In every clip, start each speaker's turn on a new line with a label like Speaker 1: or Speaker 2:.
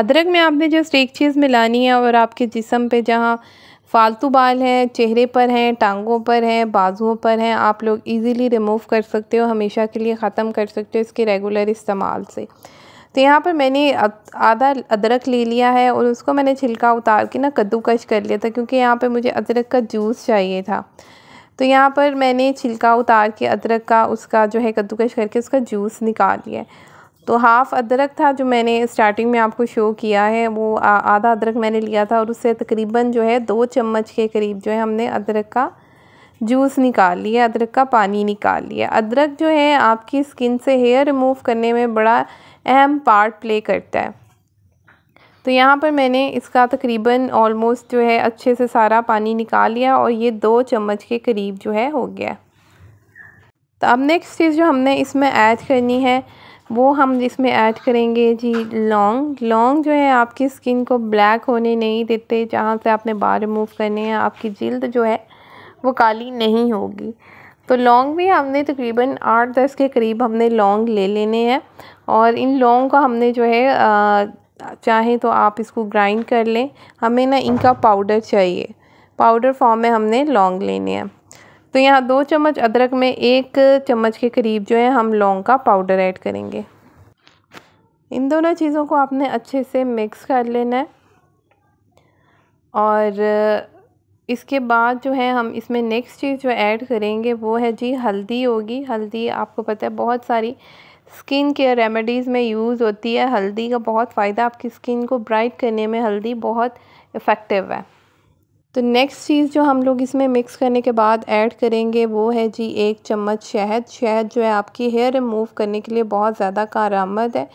Speaker 1: अदरक में आपने जस्ट एक चीज़ मिलानी है और आपके जिसम पे जहाँ फालतू बाल हैं चेहरे पर हैं टांगों पर हैं बाजुओं पर हैं आप लोग इजीली रिमूव कर सकते हो हमेशा के लिए ख़त्म कर सकते हो इसके रेगुलर इस्तेमाल से तो यहाँ पर मैंने आधा अदरक ले लिया है और उसको मैंने छिलका उतार के ना कद्दूकश कर लिया था क्योंकि यहाँ पर मुझे अदरक का जूस चाहिए था तो यहाँ पर मैंने छिलका उतार के अदरक का उसका जो है कद्दूकश करके उसका जूस निकाल लिया तो हाफ़ अदरक था जो मैंने स्टार्टिंग में आपको शो किया है वो आधा अदरक मैंने लिया था और उससे तकरीबन जो है दो चम्मच के करीब जो है हमने अदरक का जूस निकाल लिया अदरक का पानी निकाल लिया अदरक जो है आपकी स्किन से हेयर रिमूव करने में बड़ा अहम पार्ट प्ले करता है तो यहाँ पर मैंने इसका तकरीबन ऑलमोस्ट जो है अच्छे से सारा पानी निकाल लिया और ये दो चम्मच के करीब जो है हो गया तो अब नेक्स्ट चीज़ जो हमने इसमें ऐड करनी है वो हम इसमें ऐड करेंगे जी लौंग लौंग जो है आपकी स्किन को ब्लैक होने नहीं देते जहाँ से आपने बाल रिमूव करने हैं आपकी जल्द जो है वो काली नहीं होगी तो लौंग भी हमने तकरीबन आठ दस के करीब हमने लौंग ले लेने हैं और इन लौंग को हमने जो है चाहे तो आप इसको ग्राइंड कर लें हमें ना इनका पाउडर चाहिए पाउडर फॉर्म में हमने लौंग लेने हैं तो यहाँ दो चम्मच अदरक में एक चम्मच के करीब जो है हम लौंग का पाउडर ऐड करेंगे इन दोनों चीज़ों को आपने अच्छे से मिक्स कर लेना है और इसके बाद जो है हम इसमें नेक्स्ट चीज़ जो ऐड करेंगे वो है जी हल्दी होगी हल्दी आपको पता है बहुत सारी स्किन केयर रेमेडीज़ में यूज़ होती है हल्दी का बहुत फ़ायदा आपकी स्किन को ब्राइट करने में हल्दी बहुत इफ़ेक्टिव है तो नेक्स्ट चीज़ जो हम लोग इसमें मिक्स करने के बाद ऐड करेंगे वो है जी एक चम्मच शहद शहद जो है आपकी हेयर रिमूव करने के लिए बहुत ज़्यादा आमद है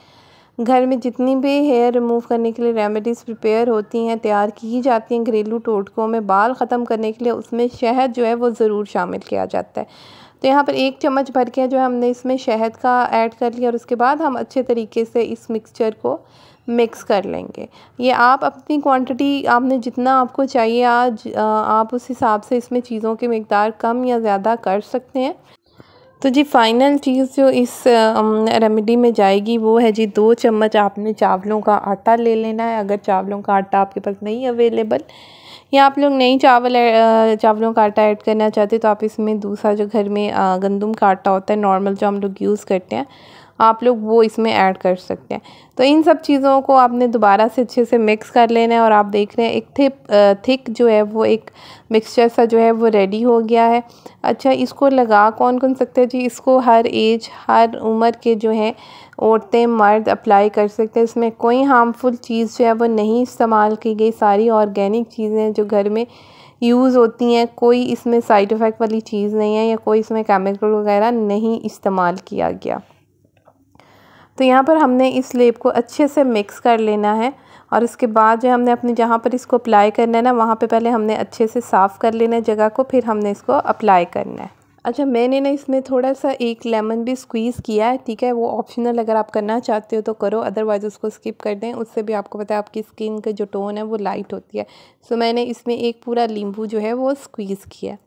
Speaker 1: घर में जितनी भी हेयर रिमूव करने के लिए रेमेडीज़ प्रिपेयर होती हैं तैयार की जाती हैं घरेलू टोटकों में बाल ख़त्म करने के लिए उसमें शहद जो है वो ज़रूर शामिल किया जाता है तो यहाँ पर एक चम्मच भर के जो हमने इसमें शहद का ऐड कर लिया और उसके बाद हम अच्छे तरीके से इस मिक्सचर को मिक्स कर लेंगे ये आप अपनी क्वांटिटी आपने जितना आपको चाहिए आज आप उस हिसाब से इसमें चीज़ों की मकदार कम या ज़्यादा कर सकते हैं तो जी फाइनल चीज़ जो इस रेमेडी में जाएगी वो है जी दो चम्मच आपने चावलों का आटा ले लेना है अगर चावलों का आटा आपके पास नहीं अवेलेबल या आप लोग नई चावल चावलों का आटा ऐड करना चाहते तो आप इसमें दूसरा जो घर में गंदम का आटा होता है नॉर्मल जो हम लोग यूज़ करते हैं आप लोग वो इसमें ऐड कर सकते हैं तो इन सब चीज़ों को आपने दोबारा से अच्छे से मिक्स कर लेना है और आप देख रहे हैं एक थिप थिक जो है वो एक मिक्सचर सा जो है वो रेडी हो गया है अच्छा इसको लगा कौन कौन सकते हैं जी इसको हर एज हर उम्र के जो हैं औरतें मर्द अप्लाई कर सकते हैं इसमें कोई हार्मफुल चीज़ जो है वो नहीं इस्तेमाल की गई सारी ऑर्गेनिक चीज़ें जो घर में यूज़ होती हैं कोई इसमें साइड इफ़ेक्ट वाली चीज़ नहीं है या कोई इसमें केमिकल वगैरह नहीं इस्तेमाल किया गया तो यहाँ पर हमने इस लेप को अच्छे से मिक्स कर लेना है और इसके बाद जो हमने अपने जहाँ पर इसको अप्लाई करना है ना वहाँ पे पहले हमने अच्छे से साफ़ कर लेना है जगह को फिर हमने इसको अप्लाई करना है अच्छा मैंने ना इसमें थोड़ा सा एक लेमन भी स्क्वीज़ किया है ठीक है वो ऑप्शनल अगर आप करना चाहते हो तो करो अदरवाइज़ उसको स्किप कर दें उससे भी आपको पता है आपकी स्किन का जो टोन है वो लाइट होती है सो मैंने इसमें एक पूरा नींबू जो है वो स्क्वीज़ किया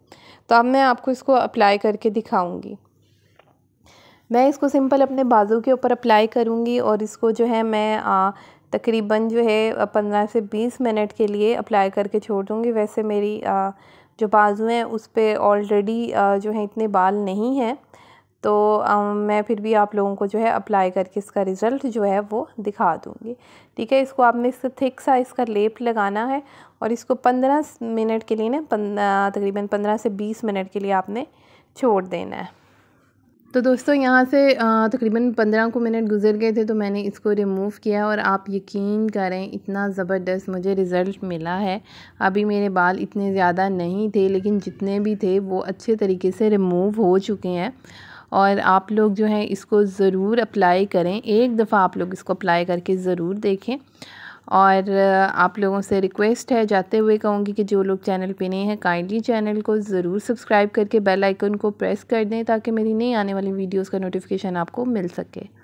Speaker 1: तो अब मैं आपको इसको अप्लाई करके दिखाऊँगी मैं इसको सिंपल अपने बाजू के ऊपर अप्लाई करूँगी और इसको जो है मैं आ, तकरीबन जो है पंद्रह से बीस मिनट के लिए अप्लाई करके छोड़ दूँगी वैसे मेरी आ, जो बाजू हैं उस पर ऑलरेडी जो है इतने बाल नहीं हैं तो आ, मैं फिर भी आप लोगों को जो है अप्लाई करके इसका रिज़ल्ट जो है वो दिखा दूँगी ठीक है इसको आपने इससे थिक साइज़ का लेप लगाना है और इसको पंद्रह मिनट के लिए ना तकरीबन पंद्रह से बीस मिनट के लिए आपने छोड़ देना है तो दोस्तों यहाँ से तकरीबन पंद्रह को मिनट गुजर गए थे तो मैंने इसको रिमूव किया और आप यकीन करें इतना ज़बरदस्त मुझे रिज़ल्ट मिला है अभी मेरे बाल इतने ज़्यादा नहीं थे लेकिन जितने भी थे वो अच्छे तरीके से रिमूव हो चुके हैं और आप लोग जो है इसको ज़रूर अप्लाई करें एक दफ़ा आप लोग इसको अप्लाई करके ज़रूर देखें और आप लोगों से रिक्वेस्ट है जाते हुए कहूँगी कि जो लोग चैनल पे नए हैं काइंडली चैनल को ज़रूर सब्सक्राइब करके बेल आइकन को प्रेस कर दें ताकि मेरी नई आने वाली वीडियोस का नोटिफिकेशन आपको मिल सके